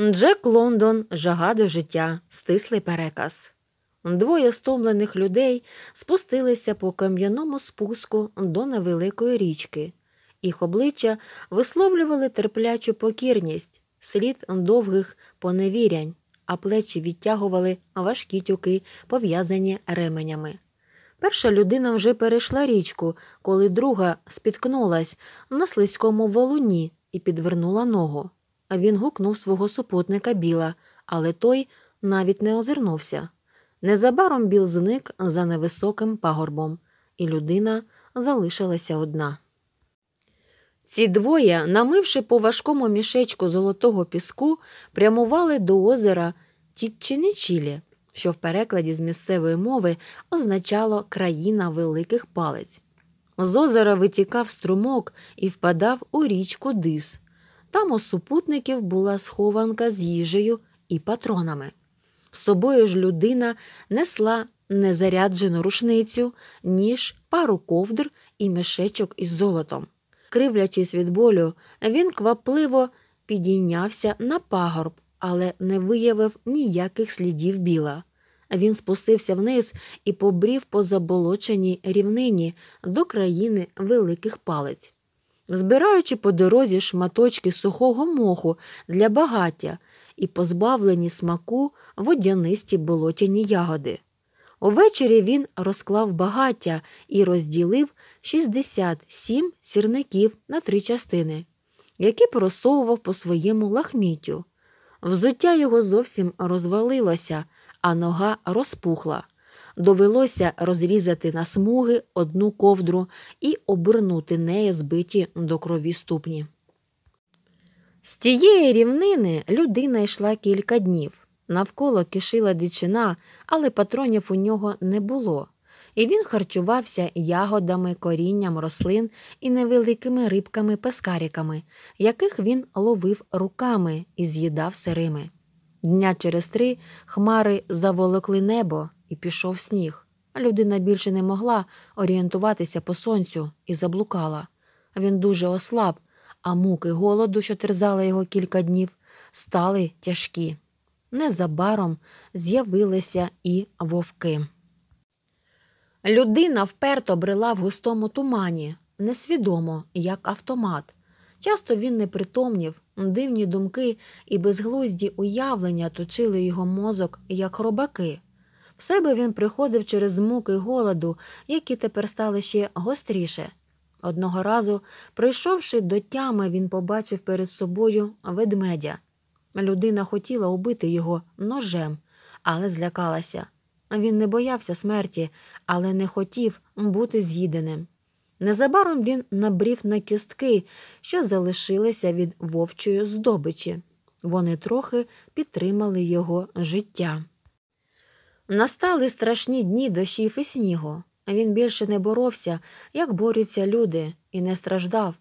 Джек Лондон жага до життя, стислий переказ. Двоє стомлених людей спустилися по кам'яному спуску до невеликої річки. Їх обличчя висловлювали терплячу покірність, слід довгих поневірянь, а плечі відтягували важкі тюки, пов'язані ременями. Перша людина вже перейшла річку, коли друга спіткнулась на слизькому валуні і підвернула ногу. Він гукнув свого супутника Біла, але той навіть не озирнувся. Незабаром Біл зник за невисоким пагорбом, і людина залишилася одна. Ці двоє, намивши по важкому мішечку золотого піску, прямували до озера Тітчиничілі, що в перекладі з місцевої мови означало країна великих палець. З озера витікав струмок і впадав у річку Дис. Там у супутників була схованка з їжею і патронами. З собою ж людина несла незаряджену рушницю, ніж, пару ковдр і мішечок із золотом. Кривлячись від болю, він квапливо підійнявся на пагорб, але не виявив ніяких слідів біла. Він спустився вниз і побрів по заболоченій рівнині до країни великих палець збираючи по дорозі шматочки сухого моху для багаття і позбавлені смаку водянисті болотяні ягоди. Увечері він розклав багаття і розділив 67 сірників на три частини, які просовував по своєму лахміттю. Взуття його зовсім розвалилося, а нога розпухла довелося розрізати на смуги одну ковдру і обернути нею збиті до крові ступні. З тієї рівнини людина йшла кілька днів. Навколо кишила дичина, але патронів у нього не було, і він харчувався ягодами, корінням рослин і невеликими рибками-пескаріками, яких він ловив руками і з'їдав сирими. Дня через три хмари заволокли небо, і пішов сніг. Людина більше не могла орієнтуватися по сонцю і заблукала. Він дуже ослаб, а муки голоду, що терзали його кілька днів, стали тяжкі. Незабаром з'явилися і вовки. Людина вперто брела в густому тумані, несвідомо, як автомат. Часто він не притомнів, дивні думки і безглузді уявлення точили його мозок, як хробаки. В себе він приходив через муки голоду, які тепер стали ще гостріше. Одного разу, прийшовши до тями, він побачив перед собою ведмедя. Людина хотіла убити його ножем, але злякалася. Він не боявся смерті, але не хотів бути з'їденим. Незабаром він набрів на кістки, що залишилися від вовчої здобичі. Вони трохи підтримали його життя. Настали страшні дні дощів і снігу. Він більше не боровся, як борються люди, і не страждав,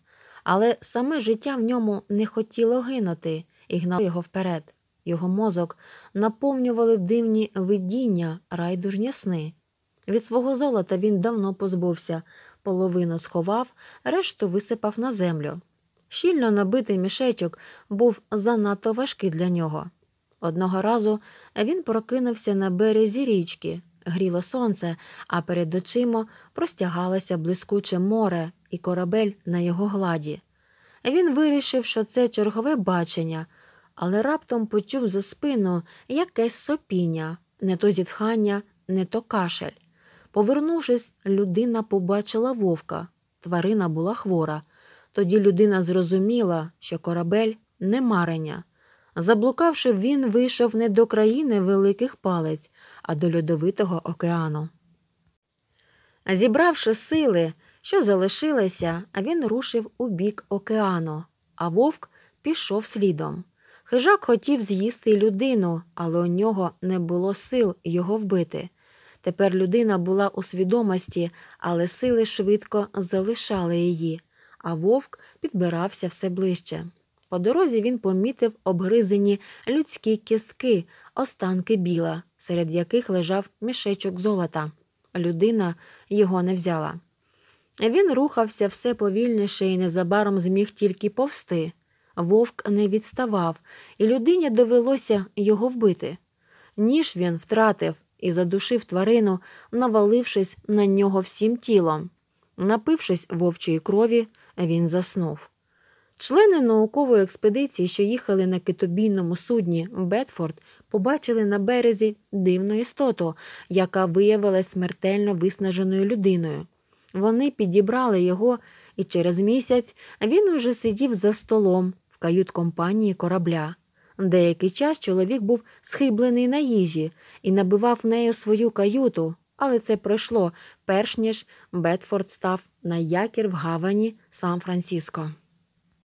але саме життя в ньому не хотіло гинути і гнало його вперед. Його мозок наповнювали дивні видіння, райдужні сни. Від свого золота він давно позбувся, половину сховав, решту висипав на землю. Щільно набитий мішечок був занадто важкий для нього. Одного разу він прокинувся на березі річки, гріло сонце, а перед очима простягалося блискуче море і корабель на його гладі. Він вирішив, що це чергове бачення, але раптом почув за спину якесь сопіння, не то зітхання, не то кашель. Повернувшись, людина побачила вовка. Тварина була хвора. Тоді людина зрозуміла, що корабель не марення. Заблукавши, він вийшов не до країни великих палець, а до льодовитого океану. Зібравши сили, що залишилися, він рушив у бік океану, а вовк пішов слідом. Хижак хотів з'їсти людину, але у нього не було сил його вбити. Тепер людина була у свідомості, але сили швидко залишали її, а вовк підбирався все ближче. По дорозі він помітив обгризані людські кістки, останки біла, серед яких лежав мішечок золота. Людина його не взяла. Він рухався все повільніше і незабаром зміг тільки повсти. Вовк не відставав, і людині довелося його вбити. Ніж він втратив і задушив тварину, навалившись на нього всім тілом. Напившись вовчої крові, він заснув. Члени наукової експедиції, що їхали на китобійному судні Бетфорд, побачили на березі дивну істоту, яка виявилась смертельно виснаженою людиною. Вони підібрали його, і через місяць він уже сидів за столом в кают-компанії корабля. Деякий час чоловік був схиблений на їжі і набивав нею свою каюту, але це пройшло перш ніж Бетфорд став на якір в гавані Сан-Франциско.